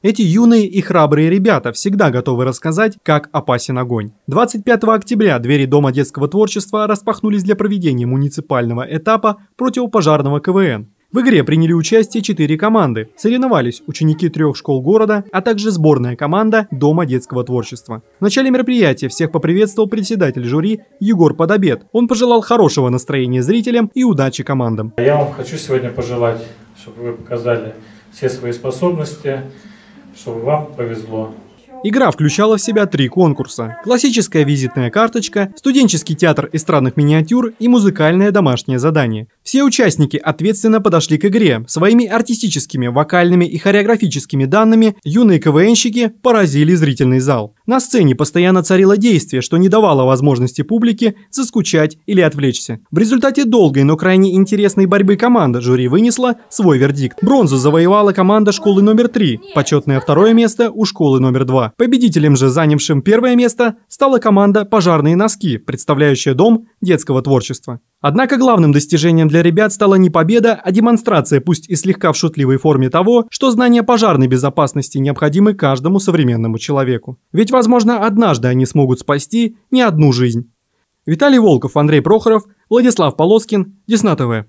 Эти юные и храбрые ребята всегда готовы рассказать, как опасен огонь. 25 октября двери Дома детского творчества распахнулись для проведения муниципального этапа противопожарного КВН. В игре приняли участие четыре команды. Соревновались ученики трех школ города, а также сборная команда Дома детского творчества. В начале мероприятия всех поприветствовал председатель жюри Егор Подобед. Он пожелал хорошего настроения зрителям и удачи командам. Я вам хочу сегодня пожелать, чтобы вы показали все свои способности, чтобы вам повезло. Игра включала в себя три конкурса. Классическая визитная карточка, студенческий театр эстрадных миниатюр и музыкальное домашнее задание. Все участники ответственно подошли к игре. Своими артистическими, вокальными и хореографическими данными юные КВНщики поразили зрительный зал. На сцене постоянно царило действие, что не давало возможности публике заскучать или отвлечься. В результате долгой, но крайне интересной борьбы команда жюри вынесла свой вердикт. Бронзу завоевала команда школы номер три, почетное второе место у школы номер два. Победителем же, занявшим первое место, стала команда «Пожарные носки», представляющая дом детского творчества. Однако главным достижением для ребят стала не победа, а демонстрация, пусть и слегка в шутливой форме того, что знания пожарной безопасности необходимы каждому современному человеку. Ведь, возможно, однажды они смогут спасти не одну жизнь. Виталий Волков, Андрей Прохоров, Владислав Полоскин, Десна ТВ.